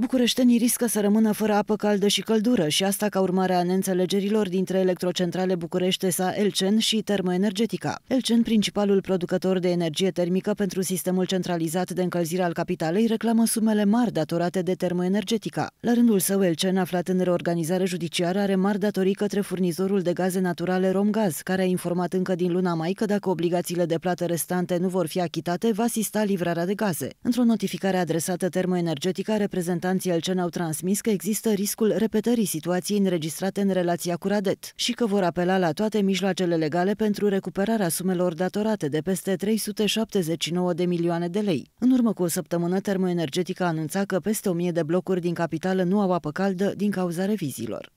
Bucureștenii riscă să rămână fără apă caldă și căldură și asta ca urmare a neînțelegerilor dintre electrocentrale București sa Elcen și Termoenergetica. Elcen, principalul producător de energie termică pentru sistemul centralizat de încălzire al capitalei, reclamă sumele mari datorate de Termoenergetica. La rândul său, Elcen, aflat în reorganizare judiciară, are mari datorii către furnizorul de gaze naturale Romgaz, care a informat încă din luna mai că dacă obligațiile de plată restante nu vor fi achitate, va asista livrarea de gaze. Într-o notificare adresată Termoenergetica, reprezentant reprezentanții Elcen au transmis că există riscul repetării situației înregistrate în relația cu Radet și că vor apela la toate mijloacele legale pentru recuperarea sumelor datorate de peste 379 de milioane de lei. În urmă cu o săptămână, termoenergetica anunța că peste 1000 de blocuri din capitală nu au apă caldă din cauza reviziilor.